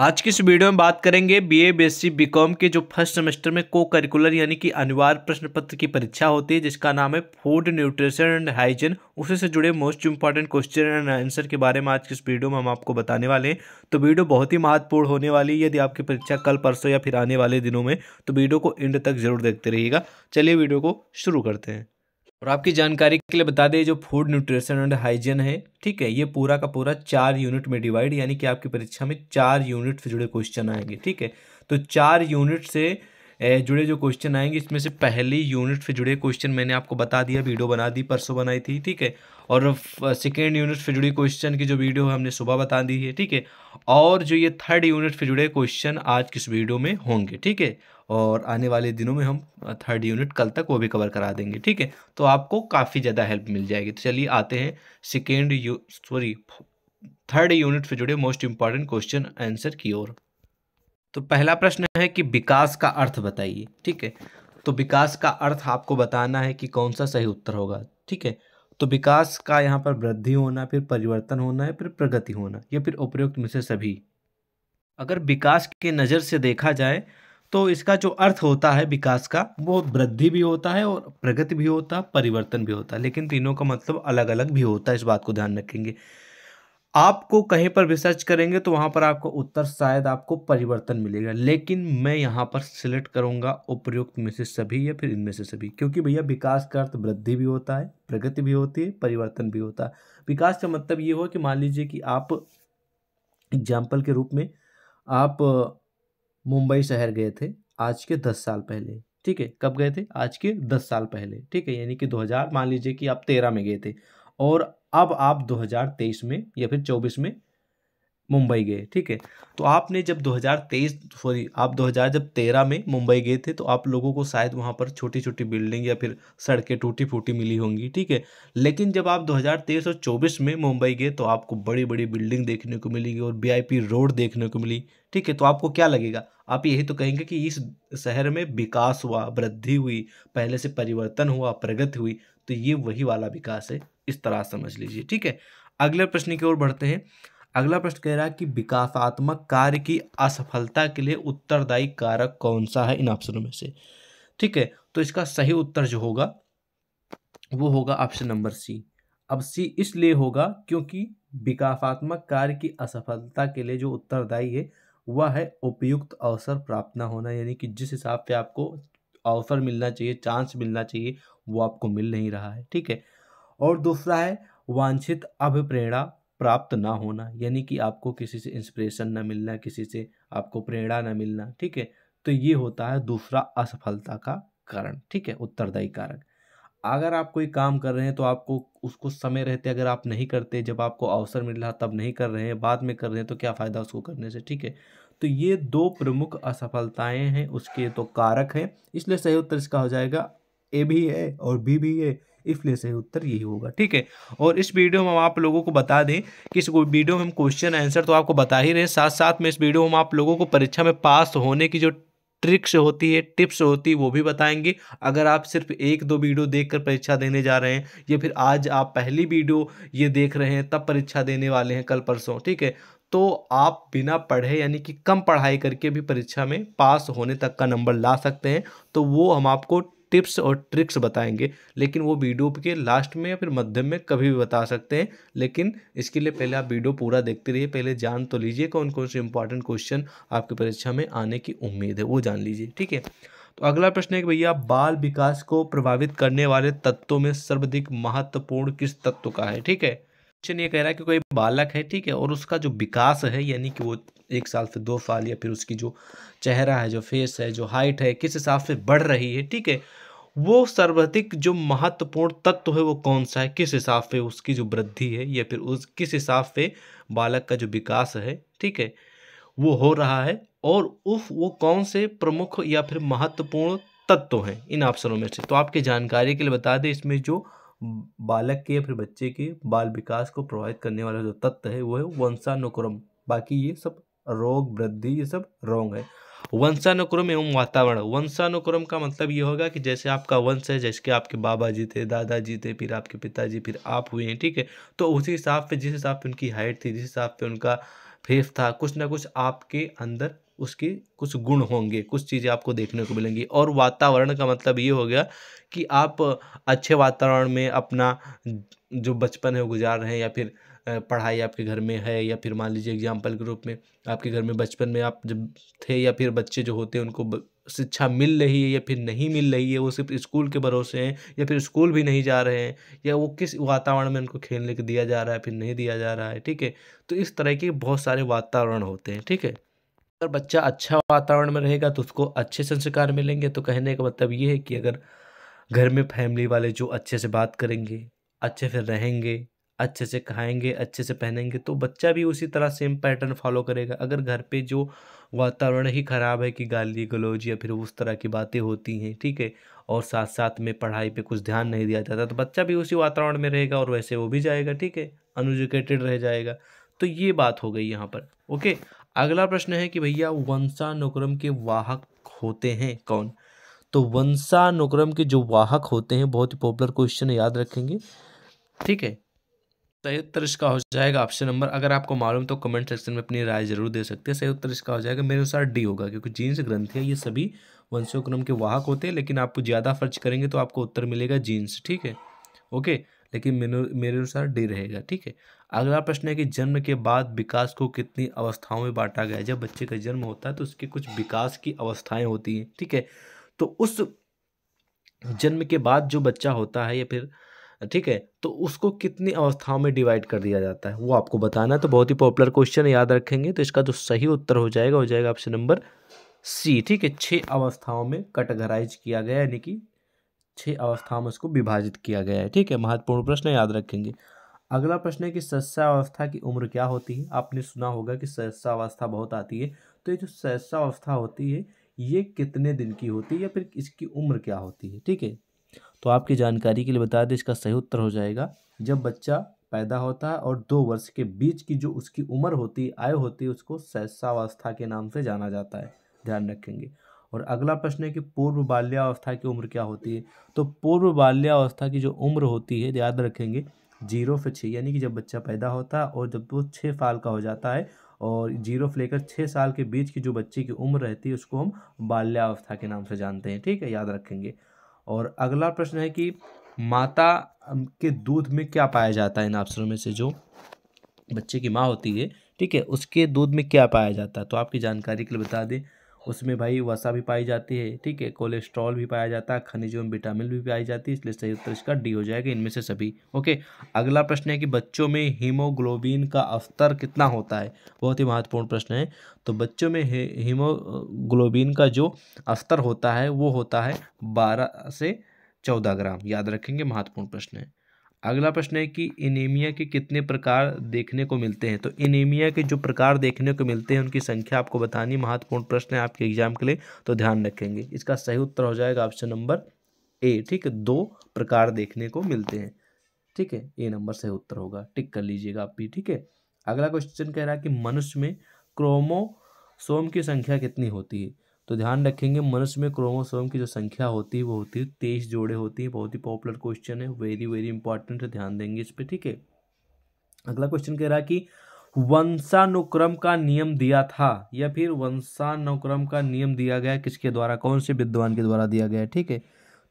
आज की इस वीडियो में बात करेंगे बीए बीएससी बीकॉम के जो फर्स्ट सेमेस्टर में को करिकुलर यानी कि अनिवार्य प्रश्न पत्र की परीक्षा होती है जिसका नाम है फूड न्यूट्रिशन एंड हाइजीन उसी से जुड़े most important question and answer के बारे में आज की इस वीडियो में हम आपको बताने वाले हैं तो वीडियो बहुत ही महत्वपूर्ण होने वाली है यदि आपकी परीक्षा कल परसों या फिर आने वाले दिनों में तो वीडियो को एंड तक जरूर देखते रहिएगा चलिए वीडियो को शुरू करते हैं और आपकी जानकारी के लिए बता दें जो फूड न्यूट्रिशन एंड हाइजीन है ठीक है ये पूरा का पूरा चार यूनिट में डिवाइड यानी कि आपकी परीक्षा में चार यूनिट से जुड़े क्वेश्चन आएंगे ठीक है तो चार यूनिट से जुड़े जो क्वेश्चन आएंगे इसमें से पहली यूनिट से जुड़े क्वेश्चन मैंने आपको बता दिया वीडियो बना दी परसों बनाई थी ठीक है और सेकेंड यूनिट से जुड़ी क्वेश्चन की जो वीडियो है हमने सुबह बता दी है ठीक है और जो ये थर्ड यूनिट से जुड़े क्वेश्चन आज किस वीडियो में होंगे ठीक है और आने वाले दिनों में हम थर्ड यूनिट कल तक वो भी कवर करा देंगे ठीक है तो आपको काफ़ी ज़्यादा हेल्प मिल जाएगी तो चलिए आते हैं second you sorry third unit से जुड़े मोस्ट इंपॉर्टेंट क्वेश्चन आंसर की ओर तो पहला प्रश्न है कि विकास का अर्थ बताइए ठीक है तो विकास का अर्थ आपको बताना है कि कौन सा सही उत्तर होगा ठीक है तो विकास का यहाँ पर वृद्धि होना फिर परिवर्तन होना है फिर प्रगति होना या फिर उपयुक्त में से सभी अगर विकास के नज़र से देखा जाए तो इसका जो अर्थ होता है विकास का वो वृद्धि भी होता है और प्रगति भी होता है परिवर्तन भी होता है लेकिन तीनों का मतलब अलग अलग भी होता है इस बात को ध्यान रखेंगे आपको कहीं पर रिसर्च करेंगे तो वहाँ पर आपको उत्तर शायद आपको परिवर्तन मिलेगा लेकिन मैं यहाँ पर सिलेक्ट करूँगा उपयुक्त में से सभी या फिर इनमें से सभी क्योंकि भैया विकास का अर्थ वृद्धि भी होता है प्रगति भी होती है परिवर्तन भी होता है विकास का मतलब ये हो कि मान लीजिए कि आप एग्जाम्पल के रूप में आप मुंबई शहर गए थे आज के दस साल पहले ठीक है कब गए थे आज के दस साल पहले ठीक है यानी कि दो मान लीजिए कि आप तेरह में गए थे और अब आप 2023 में या फिर 24 में मुंबई गए ठीक है तो आपने जब 2023 सॉरी आप 2000 जब तेरह में मुंबई गए थे तो आप लोगों को शायद वहाँ पर छोटी छोटी बिल्डिंग या फिर सड़कें टूटी फूटी मिली होंगी ठीक है लेकिन जब आप 2023 और 24 में मुंबई गए तो आपको बड़ी बड़ी बिल्डिंग देखने को मिली और वी रोड देखने को मिली ठीक है तो आपको क्या लगेगा आप यही तो कहेंगे कि इस शहर में विकास हुआ वृद्धि हुई पहले से परिवर्तन हुआ प्रगति हुई तो ये वही वाला विकास है इस तरह समझ लीजिए ठीक है अगले प्रश्न की ओर बढ़ते हैं अगला प्रश्न कह रहा है कि विकासात्मक कार्य की असफलता के लिए उत्तरदायी कारक कौन सा है इन ऑप्शनों में से ठीक है तो इसका सही उत्तर जो होगा वो होगा ऑप्शन नंबर सी अब सी इसलिए होगा क्योंकि विकासात्मक कार्य की असफलता के लिए जो उत्तरदायी है वह है उपयुक्त अवसर प्राप्त ना होना यानी कि जिस हिसाब से आपको अवसर मिलना चाहिए चांस मिलना चाहिए वो आपको मिल नहीं रहा है ठीक है और दूसरा है वांछित अभिप्रेरणा प्राप्त ना होना यानी कि आपको किसी से इंस्पिरेशन ना मिलना किसी से आपको प्रेरणा ना मिलना ठीक है तो ये होता है दूसरा असफलता का कारण ठीक है उत्तरदायी कारक अगर आप कोई काम कर रहे हैं तो आपको उसको समय रहते अगर आप नहीं करते जब आपको अवसर मिल रहा तब नहीं कर रहे हैं बाद में कर रहे हैं तो क्या फ़ायदा उसको करने से ठीक है तो ये दो प्रमुख असफलताएं हैं उसके तो कारक हैं इसलिए सही उत्तर इसका हो जाएगा ए भी है और बी भी है इसलिए सही उत्तर यही होगा ठीक है और इस वीडियो में हम आप लोगों को बता दें कि इस वीडियो में हम क्वेश्चन आंसर तो आपको बता ही रहे साथ साथ में इस वीडियो में हम आप लोगों को परीक्षा में पास होने की जो ट्रिक्स होती है टिप्स होती है वो भी बताएंगे अगर आप सिर्फ एक दो वीडियो देखकर परीक्षा देने जा रहे हैं या फिर आज आप पहली वीडियो ये देख रहे हैं तब परीक्षा देने वाले हैं कल परसों ठीक है तो आप बिना पढ़े यानी कि कम पढ़ाई करके भी परीक्षा में पास होने तक का नंबर ला सकते हैं तो वो हम आपको टिप्स और ट्रिक्स बताएंगे लेकिन वो वीडियो के लास्ट में या फिर मध्यम में कभी भी बता सकते हैं लेकिन इसके लिए पहले आप वीडियो पूरा देखते रहिए पहले जान तो लीजिए कौन कौन से इंपॉर्टेंट क्वेश्चन आपकी परीक्षा में आने की उम्मीद है वो जान लीजिए ठीक है तो अगला प्रश्न है कि भैया बाल विकास को प्रभावित करने वाले तत्वों में सर्वाधिक महत्वपूर्ण किस तत्व का है ठीक है क्वेश्चन ये कह रहा है कि कोई बालक है ठीक है और उसका जो विकास है यानी कि वो एक साल से दो साल या फिर उसकी जो चेहरा है जो फेस है जो हाइट है किस हिसाब से बढ़ रही है ठीक है वो सर्वाधिक जो महत्वपूर्ण तत्व है वो कौन सा है किस हिसाब से उसकी जो वृद्धि है या फिर उस किस हिसाब से बालक का जो विकास है ठीक है वो हो रहा है और उफ वो कौन से प्रमुख या फिर महत्वपूर्ण तत्व हैं इन ऑप्शनों में से तो आपके जानकारी के लिए बता दें इसमें जो बालक के या फिर बच्चे के बाल विकास को प्रभावित करने वाला जो तत्व है वो है वंशानुक्रम बाकी ये सब रोग वृद्धि ये सब रोंग है वंशानुक्रम एवं वातावरण वंशानुक्रम का मतलब ये होगा कि जैसे आपका वंश है जैसे आपके बाबा जी थे दादाजी थे फिर आपके पिताजी फिर आप हुए हैं ठीक है तो उसी हिसाब से जिस हिसाब से उनकी हाइट थी जिस हिसाब से उनका फेस था कुछ ना कुछ आपके अंदर उसके कुछ गुण होंगे कुछ चीज़ें आपको देखने को मिलेंगी और वातावरण का मतलब ये हो गया कि आप अच्छे वातावरण में अपना जो बचपन है वो गुजार रहे हैं या फिर पढ़ाई आपके घर में है या फिर मान लीजिए एग्जाम्पल के रूप में आपके घर में बचपन में आप जब थे या फिर बच्चे जो होते हैं उनको शिक्षा मिल रही है या फिर नहीं मिल रही है वो सिर्फ स्कूल के भरोसे हैं या फिर स्कूल भी नहीं जा रहे हैं या वो किस वातावरण में उनको खेलने के दिया जा रहा है फिर नहीं दिया जा रहा है ठीक है तो इस तरह के बहुत सारे वातावरण होते हैं ठीक है अगर बच्चा अच्छा वातावरण में रहेगा तो उसको अच्छे संस्कार मिलेंगे तो कहने का मतलब ये है कि अगर घर में फैमिली वाले जो अच्छे से बात करेंगे अच्छे से रहेंगे अच्छे से खाएंगे अच्छे से पहनेंगे तो बच्चा भी उसी तरह सेम पैटर्न फॉलो करेगा अगर घर पे जो वातावरण ही ख़राब है कि गाली गलौज या फिर उस तरह की बातें होती हैं ठीक है और साथ साथ में पढ़ाई पे कुछ ध्यान नहीं दिया जाता तो बच्चा भी उसी वातावरण में रहेगा और वैसे वो भी जाएगा ठीक है अनएजुकेटेड रह जाएगा तो ये बात हो गई यहाँ पर ओके अगला प्रश्न है कि भैया वंशानुक्रम के वाहक होते हैं कौन तो वंशानुक्रम के जो वाहक होते हैं बहुत ही पॉपुलर क्वेश्चन याद रखेंगे ठीक है सही उत्तर इसका हो जाएगा ऑप्शन नंबर अगर आपको मालूम तो कमेंट सेक्शन में अपनी राय जरूर दे सकते हैं सही उत्तर इसका हो जाएगा मेरे अनुसार डी होगा क्योंकि जीन्स ग्रंथ है ये सभी वंशोक्रम के वाहक होते हैं लेकिन आपको ज़्यादा खर्च करेंगे तो आपको उत्तर मिलेगा जीन्स ठीक है ओके लेकिन मेरे अनुसार डी रहेगा ठीक है अगला प्रश्न है कि जन्म के बाद विकास को कितनी अवस्थाओं में बांटा गया जब बच्चे का जन्म होता है तो उसके कुछ विकास की अवस्थाएं होती हैं ठीक है तो उस जन्म के बाद जो बच्चा होता है या फिर ठीक है तो उसको कितनी अवस्थाओं में डिवाइड कर दिया जाता है वो आपको बताना है तो बहुत ही पॉपुलर क्वेश्चन याद रखेंगे तो इसका जो सही उत्तर हो जाएगा हो जाएगा ऑप्शन नंबर सी ठीक है छः अवस्थाओं में कटघराइज किया गया यानी कि छः अवस्थाओं में उसको विभाजित किया गया है ठीक है महत्वपूर्ण प्रश्न याद रखेंगे अगला प्रश्न है कि शस्यावस्था की उम्र क्या होती है आपने सुना होगा कि शस्यावस्था बहुत आती है तो ये जो अवस्था होती है ये कितने दिन की होती है या फिर इसकी उम्र क्या होती है ठीक है तो आपकी जानकारी के लिए बता दें इसका सही उत्तर हो जाएगा जब बच्चा पैदा होता है और दो वर्ष के बीच की जो उसकी उम्र होती है आयु होती है उसको सहसावस्था के नाम से जाना जाता है ध्यान रखेंगे और अगला प्रश्न है कि पूर्व बाल्यावस्था की उम्र क्या होती है तो पूर्व बाल्यावस्था की जो उम्र होती है याद रखेंगे जीरो से छः यानी कि जब बच्चा पैदा होता है और जब वो छः साल का हो जाता है और जीरो से लेकर छः साल के बीच की जो बच्चे की उम्र रहती है उसको हम बाल्यावस्था के नाम से जानते हैं ठीक है याद रखेंगे और अगला प्रश्न है कि माता के दूध में क्या पाया जाता है इन अवसरों में से जो बच्चे की माँ होती है ठीक है उसके दूध में क्या पाया जाता है तो आपकी जानकारी के लिए बता दें उसमें भाई वसा भी पाई जाती है ठीक है कोलेस्ट्रॉल भी पाया जाता है खनिजों में विटामिन भी पाई जाती है इसलिए सही उत्तर इसका डी हो जाएगा इनमें से सभी ओके अगला प्रश्न है कि बच्चों में हीमोग्लोबिन का अवस्तर कितना होता है बहुत ही महत्वपूर्ण प्रश्न है तो बच्चों में हीमोग्लोबिन का जो अवस्तर होता है वो होता है बारह से चौदह ग्राम याद रखेंगे महत्वपूर्ण प्रश्न है अगला प्रश्न है कि एनीमिया के कितने प्रकार देखने को मिलते हैं तो एनीमिया के जो प्रकार देखने को मिलते हैं उनकी संख्या आपको बतानी महत्वपूर्ण प्रश्न है आपके एग्जाम के लिए तो ध्यान रखेंगे इसका सही उत्तर हो जाएगा ऑप्शन नंबर ए ठीक है दो प्रकार देखने को मिलते हैं ठीक है ए नंबर सही उत्तर होगा टिक कर लीजिएगा आप भी ठीक है अगला क्वेश्चन कह रहा है कि मनुष्य में क्रोमोसोम की संख्या कितनी होती है तो ध्यान रखेंगे मनुष्य में क्रोमोसोम की जो संख्या होती है वो होती है तेईस जोड़े होती है बहुत ही पॉपुलर क्वेश्चन है वेरी वेरी इंपॉर्टेंट है ध्यान देंगे इस पर ठीक है अगला क्वेश्चन कह रहा है कि वंशानुक्रम का नियम दिया था या फिर वंशानुक्रम का नियम दिया गया किसके द्वारा कौन से विद्वान के द्वारा दिया गया ठीक है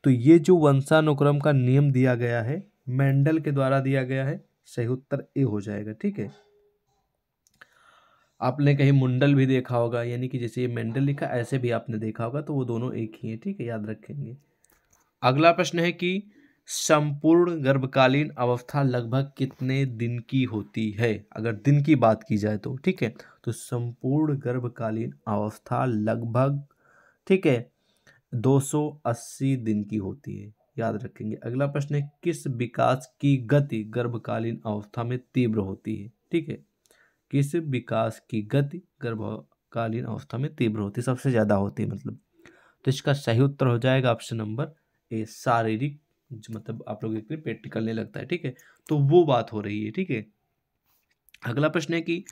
तो ये जो वंशानुक्रम का नियम दिया गया है मेंडल के द्वारा दिया गया है सही उत्तर ए हो जाएगा ठीक है आपने कहीं मुंडल भी देखा होगा यानी कि जैसे ये मेंडल लिखा ऐसे भी आपने देखा होगा तो वो दोनों एक ही हैं ठीक है याद रखेंगे अगला प्रश्न है कि संपूर्ण गर्भकालीन अवस्था लगभग कितने दिन की होती है अगर दिन की बात की जाए तो ठीक है तो संपूर्ण गर्भकालीन अवस्था लगभग ठीक है 280 दिन की होती है याद रखेंगे अगला प्रश्न है किस विकास की गति गर्भकालीन अवस्था में तीव्र होती है ठीक है किस विकास की गति गर्भकालीन अवस्था में तीव्र होती है सबसे ज़्यादा होती है मतलब तो इसका सही उत्तर हो जाएगा ऑप्शन नंबर ए शारीरिक मतलब आप लोग एक पेट निकलने लगता है ठीक है तो वो बात हो रही है ठीक है अगला प्रश्न है कि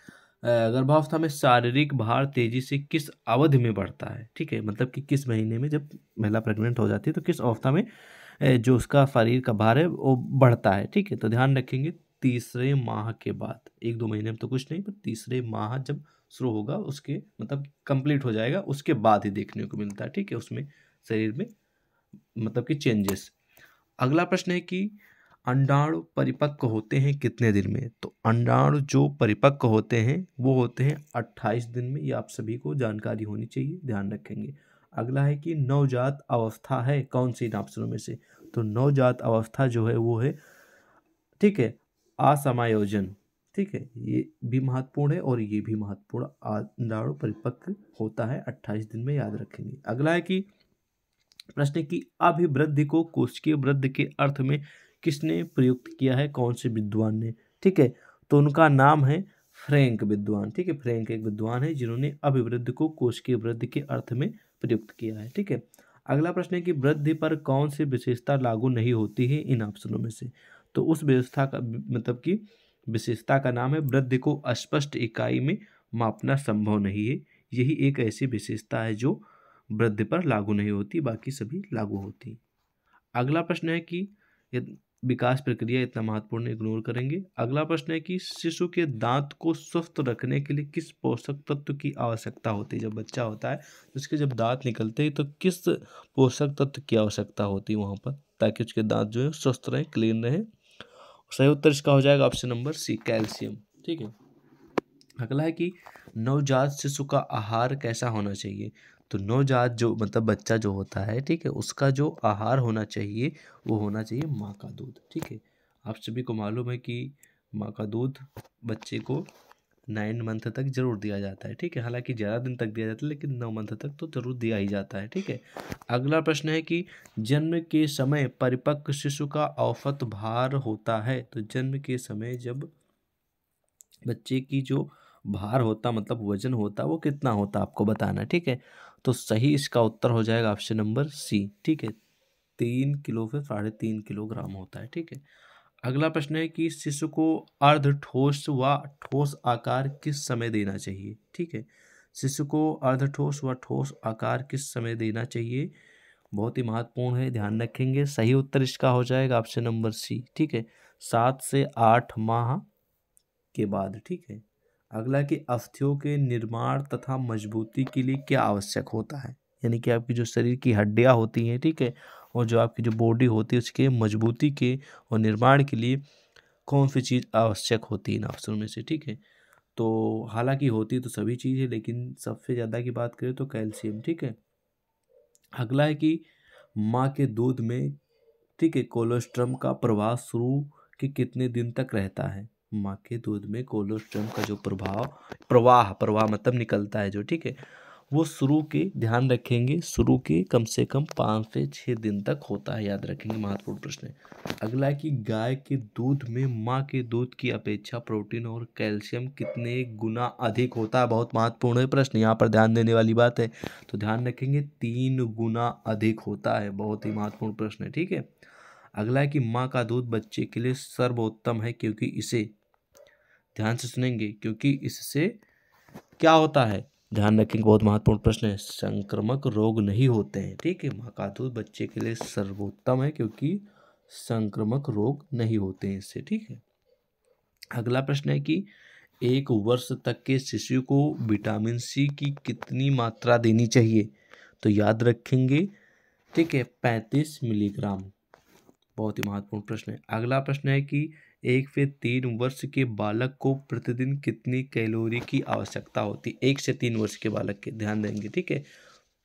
गर्भावस्था में शारीरिक भार तेजी से किस अवधि में बढ़ता है ठीक है मतलब कि किस महीने में जब महिला प्रेग्नेंट हो जाती है तो किस अवस्था में जो उसका शरीर का भार है वो बढ़ता है ठीक है तो ध्यान रखेंगे तीसरे माह के बाद एक दो महीने में तो कुछ नहीं पर तीसरे माह जब शुरू होगा उसके मतलब कंप्लीट हो जाएगा उसके बाद ही देखने को मिलता है ठीक है उसमें शरीर में मतलब कि चेंजेस अगला प्रश्न है कि अंडाणु परिपक्व होते हैं कितने दिन में तो अंडाणु जो परिपक्व होते हैं वो होते हैं 28 दिन में ये आप सभी को जानकारी होनी चाहिए ध्यान रखेंगे अगला है कि नवजात अवस्था है कौन सी इन ऑप्शनों में से तो नवजात अवस्था जो है वो है ठीक है असमायोजन ठीक है ये भी महत्वपूर्ण है और ये भी महत्वपूर्ण अंडाणु परिपक्व होता है 28 दिन में याद रखेंगे अगला है कि प्रश्न की अभिवृद्धि को कोशिकीय वृद्धि के अर्थ में किसने प्रयुक्त किया है कौन से विद्वान ने ठीक है तो उनका नाम है फ्रैंक विद्वान ठीक है फ्रैंक एक विद्वान है जिन्होंने अभिवृद्धि को कोशिकीय वृद्धि के अर्थ में प्रयुक्त किया है ठीक है अगला प्रश्न है कि वृद्धि पर कौन सी विशेषता लागू नहीं होती है इन ऑप्शनों में से तो उस व्यवस्था का मतलब कि विशेषता का नाम है वृद्धि को स्पष्ट इकाई में मापना संभव नहीं है यही एक ऐसी विशेषता है जो वृद्धि पर लागू नहीं होती बाकी सभी लागू होती अगला प्रश्न है कि विकास प्रक्रिया इतना महत्वपूर्ण इग्नोर करेंगे अगला प्रश्न है कि शिशु के दांत को स्वस्थ रखने के लिए किस पोषक तत्व की आवश्यकता होती है जब बच्चा होता है तो उसके जब दांत निकलते हैं तो किस पोषक तत्व की आवश्यकता होती है वहाँ पर ताकि उसके दांत जो है स्वस्थ रहें क्लीन रहें सही उत्तर इसका हो जाएगा ऑप्शन नंबर सी कैल्शियम ठीक है अगला है कि नवजात शिशु का आहार कैसा होना चाहिए तो नवजात जो मतलब बच्चा जो होता है ठीक है उसका जो आहार होना चाहिए वो होना चाहिए माँ का दूध ठीक है आप सभी को मालूम है कि माँ का दूध बच्चे को नाइन मंथ तक जरूर दिया जाता है ठीक है हालांकि ज़्यादा दिन तक दिया जाता है लेकिन नौ मंथ तक तो जरूर दिया ही जाता है ठीक है अगला प्रश्न है कि जन्म के समय परिपक्व शिशु का औफत भार होता है तो जन्म के समय जब बच्चे की जो भार होता मतलब वजन होता वो कितना होता आपको बताना ठीक है तो सही इसका उत्तर हो जाएगा ऑप्शन नंबर सी ठीक है तीन किलो से साढ़े तीन किलोग्राम होता है ठीक है अगला प्रश्न है कि शिशु को अर्ध ठोस व ठोस आकार किस समय देना चाहिए ठीक है शिशु को अर्ध ठोस व ठोस आकार किस समय देना चाहिए बहुत ही महत्वपूर्ण है ध्यान रखेंगे सही उत्तर इसका हो जाएगा ऑप्शन नंबर सी ठीक है सात से आठ माह के बाद ठीक है अगला कि अस्थियों के निर्माण तथा मजबूती के लिए क्या आवश्यक होता है यानी कि आपकी जो शरीर की हड्डियाँ होती हैं ठीक है थीके? और जो आपकी जो बॉडी होती है उसके मजबूती के और निर्माण के लिए कौन सी चीज़ आवश्यक होती है इन में से ठीक है तो हालांकि होती तो सभी चीज़ है लेकिन सबसे ज़्यादा की बात करें तो कैल्शियम ठीक है अगला है कि माँ के दूध में ठीक है कोलोस्ट्रम का प्रभाव शुरू के कितने दिन तक रहता है माँ के दूध में कोलोस्ट्रम का जो प्रभाव प्रवाह प्रवाह मतलब निकलता है जो ठीक है वो शुरू के ध्यान रखेंगे शुरू के कम से कम पाँच से छः दिन तक होता है याद रखेंगे महत्वपूर्ण प्रश्न है अगला कि गाय के दूध में माँ के दूध की अपेक्षा प्रोटीन और कैल्शियम कितने गुना अधिक होता है बहुत महत्वपूर्ण प्रश्न यहाँ पर ध्यान देने वाली बात है तो ध्यान रखेंगे तीन गुना अधिक होता है बहुत ही महत्वपूर्ण प्रश्न है ठीक है अगला है कि माँ का दूध बच्चे के लिए सर्वोत्तम है क्योंकि इसे ध्यान से सुनेंगे क्योंकि इससे क्या होता है ध्यान रखेंगे बहुत महत्वपूर्ण प्रश्न है संक्रमक रोग नहीं होते हैं ठीक है माँ का दूध बच्चे के लिए सर्वोत्तम है क्योंकि संक्रमक रोग नहीं होते हैं इससे ठीक है अगला प्रश्न है कि एक वर्ष तक के शिशु को विटामिन सी की कितनी मात्रा देनी चाहिए तो याद रखेंगे ठीक है पैंतीस मिलीग्राम बहुत ही महत्वपूर्ण प्रश्न है अगला प्रश्न है कि एक से तीन वर्ष के बालक को प्रतिदिन कितनी कैलोरी की आवश्यकता होती है एक से तीन वर्ष के बालक के ध्यान देंगे ठीक है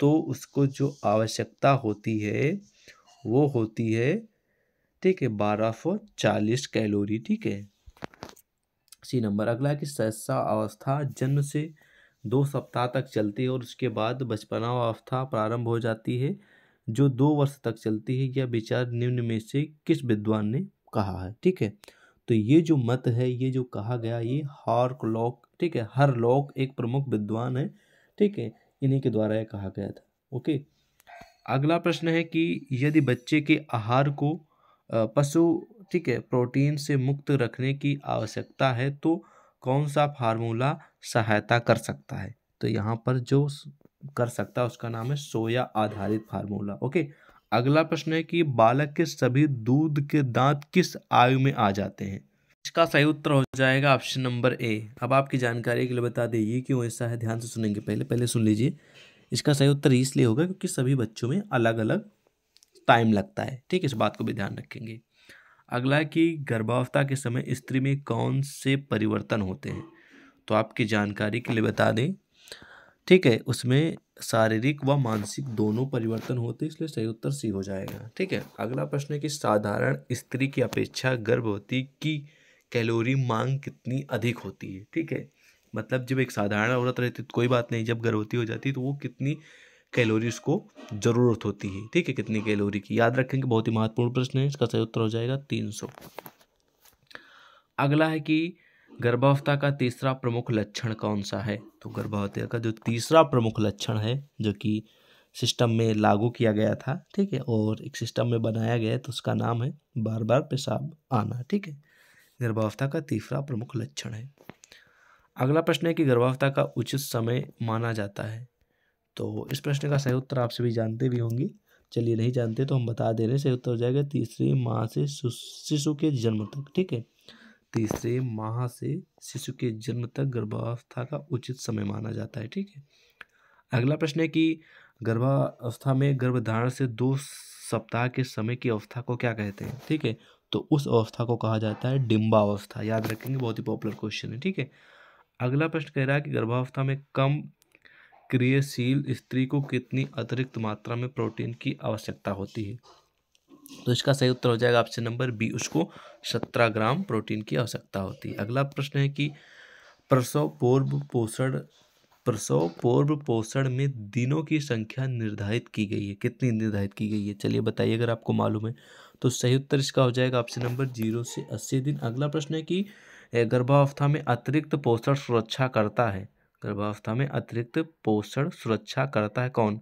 तो उसको जो आवश्यकता होती है वो होती है ठीक है बारह सौ चालीस कैलोरी ठीक है सी नंबर अगला कि सहसा अवस्था जन्म से दो सप्ताह तक चलती है और उसके बाद बचपना अवस्था प्रारंभ हो जाती है जो दो वर्ष तक चलती है यह विचार निम्न में से किस विद्वान ने कहा है ठीक है तो ये जो मत है ये जो कहा गया ये हार्क लॉक ठीक है हर लॉक एक प्रमुख विद्वान है ठीक है इन्हीं के द्वारा यह कहा गया था ओके अगला प्रश्न है कि यदि बच्चे के आहार को पशु ठीक है प्रोटीन से मुक्त रखने की आवश्यकता है तो कौन सा फार्मूला सहायता कर सकता है तो यहाँ पर जो कर सकता है उसका नाम है सोया आधारित फार्मूला ओके अगला प्रश्न है कि बालक के सभी दूध के दांत किस आयु में आ जाते हैं इसका सही उत्तर हो जाएगा ऑप्शन नंबर ए अब आपकी जानकारी के लिए बता दें ये क्यों ऐसा है ध्यान से सुनेंगे पहले पहले सुन लीजिए इसका सही उत्तर इसलिए होगा क्योंकि सभी बच्चों में अलग अलग टाइम लगता है ठीक है इस बात को भी ध्यान रखेंगे अगला कि गर्भावस्था के समय स्त्री में कौन से परिवर्तन होते हैं तो आपकी जानकारी के लिए बता दें ठीक है उसमें शारीरिक व मानसिक दोनों परिवर्तन होते हैं इसलिए सही उत्तर सी हो जाएगा ठीक है अगला प्रश्न है कि साधारण स्त्री की अपेक्षा गर्भवती की कैलोरी मांग कितनी अधिक होती है ठीक है मतलब जब एक साधारण औरत रहती तो कोई बात नहीं जब गर्भवती हो जाती तो वो कितनी कैलोरी उसको ज़रूरत होती है ठीक है कितनी कैलोरी की याद रखें कि बहुत ही महत्वपूर्ण प्रश्न है इसका सही उत्तर हो जाएगा तीन सौ अगला है कि गर्भावस्था का तीसरा प्रमुख लक्षण कौन सा है तो गर्भावस्था का जो तीसरा प्रमुख लक्षण है जो कि सिस्टम में लागू किया गया था ठीक है और एक सिस्टम में बनाया गया है तो उसका नाम है बार बार पेशाब आना ठीक है गर्भावस्था का तीसरा प्रमुख लक्षण है अगला प्रश्न है कि गर्भावस्था का उचित समय माना जाता है तो इस प्रश्न का सही उत्तर आप सभी जानते भी होंगे चलिए नहीं जानते तो हम बता दे रहे हैं सही उत्तर हो जाएगा तीसरी माह से शिशु के जन्म तक ठीक है तीसरे माह से शिशु के जन्म तक गर्भावस्था का उचित समय माना जाता है ठीक है अगला प्रश्न है कि गर्भावस्था में गर्भधारण से दो सप्ताह के समय की अवस्था को क्या कहते हैं ठीक है तो उस अवस्था को कहा जाता है डिम्बावस्था याद रखेंगे बहुत ही पॉपुलर क्वेश्चन है ठीक है अगला प्रश्न कह रहा है कि गर्भावस्था में कम क्रियाशील स्त्री को कितनी अतिरिक्त मात्रा में प्रोटीन की आवश्यकता होती है तो इसका सही उत्तर हो जाएगा ऑप्शन नंबर बी उसको सत्रह ग्राम प्रोटीन की आवश्यकता होती है अगला प्रश्न है कि प्रसव पूर्व पोषण प्रसव पूर्व पोषण में दिनों की संख्या निर्धारित की गई है कितनी निर्धारित की गई है चलिए बताइए अगर आपको मालूम है तो सही उत्तर इसका हो जाएगा ऑप्शन नंबर जीरो से अस्सी दिन अगला प्रश्न है कि गर्भावस्था में अतिरिक्त पोषण सुरक्षा करता है गर्भावस्था में अतिरिक्त पोषण सुरक्षा करता है कौन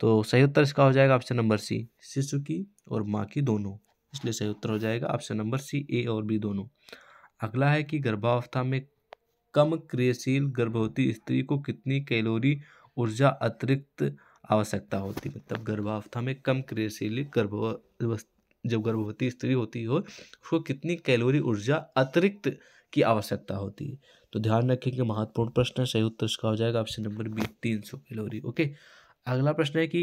तो सही उत्तर इसका हो जाएगा ऑप्शन नंबर सी शिशु की और माँ की दोनों इसलिए सही उत्तर हो जाएगा ऑप्शन नंबर सी ए और बी दोनों अगला है कि गर्भावस्था में कम क्रियाशील गर्भवती स्त्री को कितनी कैलोरी ऊर्जा अतिरिक्त आवश्यकता होती मतलब गर्भावस्था में कम क्रियाशील गर्भ जब गर्भवती स्त्री होती हो उसको कितनी कैलोरी ऊर्जा अतिरिक्त की आवश्यकता होती है तो ध्यान रखें कि महत्वपूर्ण प्रश्न है सही उत्तर इसका हो जाएगा ऑप्शन नंबर बी तीन सौ कैलोरी ओके अगला प्रश्न है कि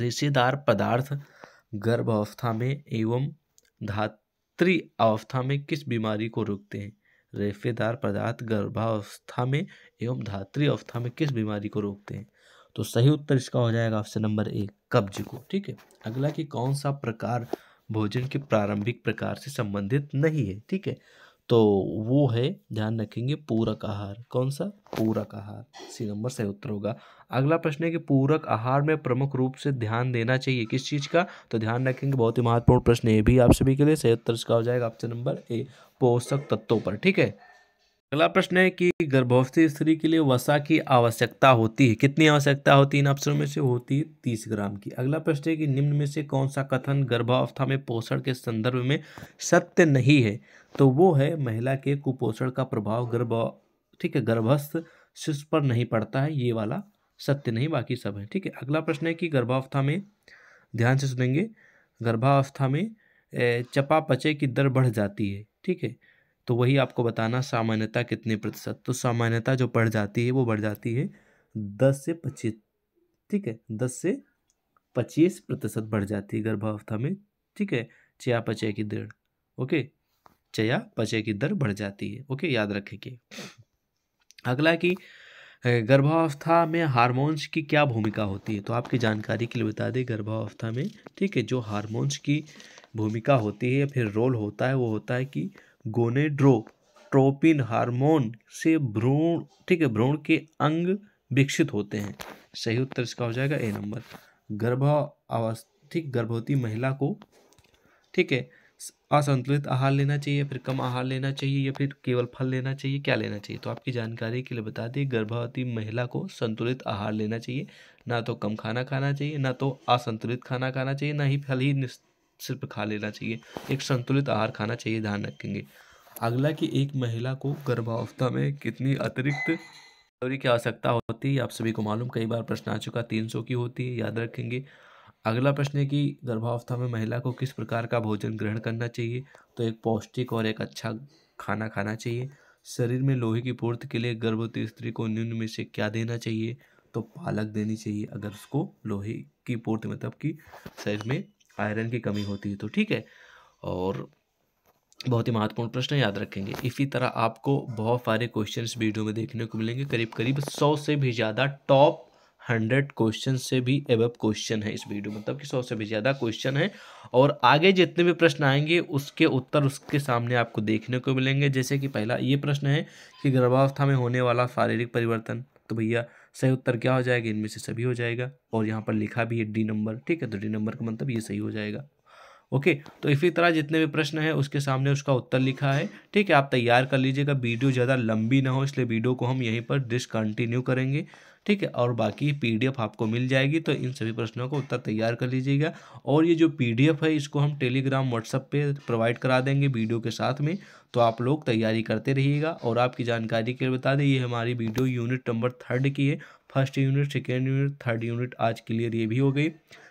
रेशेदार पदार्थ गर्भ अवस्था में एवं धात्री अवस्था में किस बीमारी को रोकते हैं रेफेदार पदार्थ गर्भावस्था में एवं धात्री अवस्था में किस बीमारी को रोकते हैं तो सही उत्तर इसका हो जाएगा ऑप्शन नंबर एक कब्ज को ठीक है अगला कि कौन सा प्रकार भोजन के प्रारंभिक प्रकार से संबंधित नहीं है ठीक है तो वो है ध्यान रखेंगे पूरक आहार कौन सा पूरक आहार सी नंबर सही उत्तर होगा अगला प्रश्न है कि पूरक आहार में प्रमुख रूप से ध्यान देना चाहिए किस चीज़ का तो ध्यान रखेंगे बहुत ही महत्वपूर्ण प्रश्न ये भी आप सभी के लिए सही उत्तर इसका हो जाएगा ऑप्शन नंबर ए पोषक तत्वों पर ठीक है अगला प्रश्न है कि गर्भवती स्त्री के लिए वसा की आवश्यकता होती है कितनी आवश्यकता होती है इन अवसरों में से होती है तीस ग्राम की अगला प्रश्न है कि निम्न में से कौन सा कथन गर्भावस्था में पोषण के संदर्भ में सत्य नहीं है तो वो है महिला के कुपोषण का प्रभाव गर्भ ठीक है गर्भस्थ शिष्य पर नहीं पड़ता है ये वाला सत्य नहीं बाकी सब है ठीक है अगला प्रश्न है कि गर्भावस्था में ध्यान से सुनेंगे गर्भावस्था में पचे की दर बढ़ जाती है ठीक है तो वही आपको बताना सामान्यता कितने प्रतिशत तो सामान्यता जो बढ़ जाती है वो बढ़ जाती है दस से पच्चीस ठीक है दस से पच्चीस प्रतिशत बढ़ जाती है गर्भावस्था में ठीक है चया पचय की दर ओके चया पचय की दर बढ़ जाती है ओके याद कि अगला कि गर्भावस्था में हार्मोन्स की क्या भूमिका होती है तो आपकी जानकारी के लिए बता दें गर्भावस्था में ठीक है जो हार्मोन्स की भूमिका होती है या फिर रोल होता है वो होता है कि ट्रोपिन हार्मोन से भ्रूण ठीक है भ्रूण के अंग विकसित होते हैं सही उत्तर इसका हो जाएगा ए नंबर गर्भावस्था ठीक गर्भवती महिला को ठीक है असंतुलित आहार लेना चाहिए फिर कम आहार लेना चाहिए या फिर केवल फल लेना चाहिए क्या लेना चाहिए तो आपकी जानकारी के लिए बता दें गर्भवती महिला को संतुलित आहार लेना चाहिए ना तो कम खाना खाना चाहिए ना तो असंतुलित खाना खाना चाहिए ना ही फल ही सिर्फ खा लेना चाहिए एक संतुलित आहार खाना चाहिए ध्यान रखेंगे अगला कि एक महिला को गर्भावस्था में कितनी अतिरिक्त कैलोरी की आवश्यकता होती है आप सभी को मालूम कई बार प्रश्न आ चुका तीन सौ की होती है याद रखेंगे अगला प्रश्न है कि गर्भावस्था में महिला को किस प्रकार का भोजन ग्रहण करना चाहिए तो एक पौष्टिक और एक अच्छा खाना खाना चाहिए शरीर में लोहे की पूर्ति के लिए गर्भवती स्त्री को निम्न में से क्या देना चाहिए तो पालक देनी चाहिए अगर उसको लोहे की पूर्ति मतलब कि शरीर में आयरन की कमी होती है तो ठीक है और बहुत ही महत्वपूर्ण प्रश्न याद रखेंगे इसी तरह आपको बहुत सारे क्वेश्चन वीडियो में देखने को मिलेंगे करीब करीब सौ से भी ज़्यादा टॉप हंड्रेड क्वेश्चन से भी एवब क्वेश्चन है इस वीडियो मतलब कि सौ से भी ज़्यादा क्वेश्चन है और आगे जितने भी प्रश्न आएंगे उसके उत्तर उसके सामने आपको देखने को मिलेंगे जैसे कि पहला ये प्रश्न है कि गर्भावस्था में होने वाला शारीरिक परिवर्तन तो भैया सही उत्तर क्या हो जाएगा इनमें से सभी हो जाएगा और यहाँ पर लिखा भी है डी नंबर ठीक है तो डी नंबर का मतलब ये सही हो जाएगा ओके तो इसी तरह जितने भी प्रश्न है उसके सामने उसका उत्तर लिखा है ठीक है आप तैयार कर लीजिएगा वीडियो ज़्यादा लंबी ना हो इसलिए वीडियो को हम यहीं पर डिसकंटिन्यू करेंगे ठीक है और बाकी पीडीएफ आपको मिल जाएगी तो इन सभी प्रश्नों को उत्तर तैयार कर लीजिएगा और ये जो पीडीएफ है इसको हम टेलीग्राम व्हाट्सअप पर प्रोवाइड करा देंगे वीडियो के साथ में तो आप लोग तैयारी करते रहिएगा और आपकी जानकारी के लिए बता दें ये हमारी वीडियो यूनिट नंबर थर्ड की है first unit second unit third unit आज क्लियर ये भी हो गई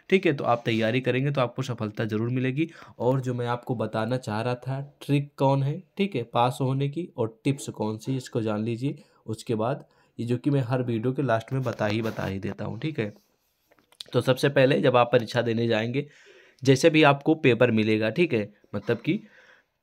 ठीक है तो आप तैयारी करेंगे तो आपको सफलता ज़रूर मिलेगी और जो मैं आपको बताना चाह रहा था ट्रिक कौन है ठीक है पास होने की और टिप्स कौन सी इसको जान लीजिए उसके बाद ये जो कि मैं हर वीडियो के लास्ट में बता ही बता ही देता हूँ ठीक है तो सबसे पहले जब आप परीक्षा देने जाएंगे जैसे भी आपको पेपर मिलेगा ठीक है मतलब कि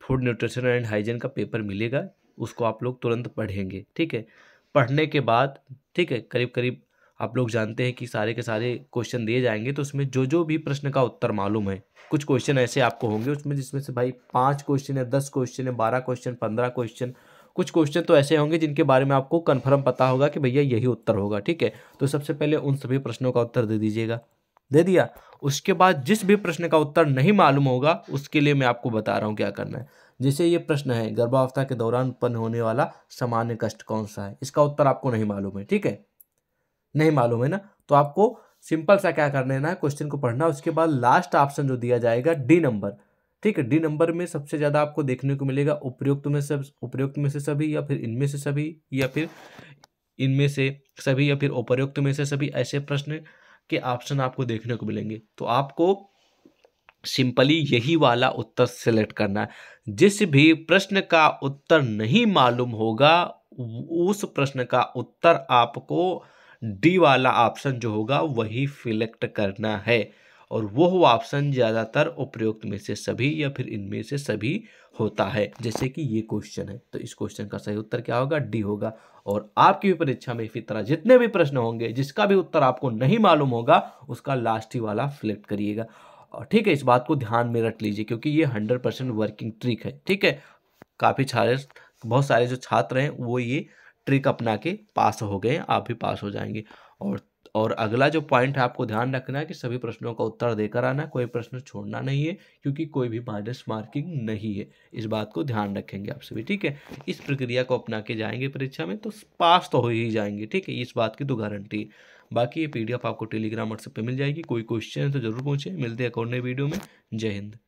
फूड न्यूट्रिशन एंड हाइजीन का पेपर मिलेगा उसको आप लोग तुरंत पढ़ेंगे ठीक है पढ़ने के बाद ठीक है करीब करीब आप लोग जानते हैं कि सारे के सारे क्वेश्चन दिए जाएंगे तो उसमें जो जो भी प्रश्न का उत्तर मालूम है कुछ क्वेश्चन ऐसे आपको होंगे उसमें जिसमें से भाई पाँच क्वेश्चन है दस क्वेश्चन है बारह क्वेश्चन पंद्रह क्वेश्चन कुछ क्वेश्चन तो ऐसे होंगे जिनके बारे में आपको कन्फर्म पता होगा कि भैया यही उत्तर होगा ठीक है तो सबसे पहले उन सभी प्रश्नों का उत्तर दे दीजिएगा दे दिया उसके बाद जिस भी प्रश्न का उत्तर नहीं मालूम होगा उसके लिए मैं आपको बता रहा हूँ क्या करना है जैसे ये प्रश्न है गर्भावस्था के दौरान उत्पन्न होने वाला सामान्य कष्ट कौन सा है इसका उत्तर आपको नहीं मालूम है ठीक है नहीं मालूम है ना तो आपको सिंपल सा क्या करना है ना क्वेश्चन को पढ़ना उसके बाद लास्ट ऑप्शन जो दिया जाएगा डी नंबर ठीक है डी नंबर में सबसे ज़्यादा आपको देखने को मिलेगा उपयुक्त में सब उपयुक्त में से सभी या फिर इनमें से सभी या फिर इनमें से सभी या फिर उपयुक्त में से सभी ऐसे प्रश्न के ऑप्शन आपको देखने को मिलेंगे तो आपको सिंपली यही वाला उत्तर सेलेक्ट करना है जिस भी प्रश्न का उत्तर नहीं मालूम होगा उस प्रश्न का उत्तर आपको डी वाला ऑप्शन जो होगा वही सिलेक्ट करना है और वो ऑप्शन ज़्यादातर उपयुक्त में से सभी या फिर इनमें से सभी होता है जैसे कि ये क्वेश्चन है तो इस क्वेश्चन का सही उत्तर क्या होगा डी होगा और आपकी भी परीक्षा में इसी तरह जितने भी प्रश्न होंगे जिसका भी उत्तर आपको नहीं मालूम होगा उसका लास्ट ही वाला फ्लिप करिएगा और ठीक है इस बात को ध्यान में रख लीजिए क्योंकि ये हंड्रेड परसेंट वर्किंग ट्रिक है ठीक है काफ़ी सारे बहुत सारे जो छात्र हैं वो ये ट्रिक अपना के पास हो गए आप भी पास हो जाएंगे और और अगला जो पॉइंट है आपको ध्यान रखना है कि सभी प्रश्नों का उत्तर देकर आना कोई प्रश्न छोड़ना नहीं है क्योंकि कोई भी माइनस मार्किंग नहीं है इस बात को ध्यान रखेंगे आप सभी ठीक है इस प्रक्रिया को अपना के जाएंगे परीक्षा में तो पास तो हो ही जाएंगे ठीक है इस बात की तो गारंटी है बाकी ये पी आपको टेलीग्राम व्हाट्सएप पर मिल जाएगी कोई क्वेश्चन है तो जरूर पूछें मिलते हैं अकाउंट वीडियो में जय हिंद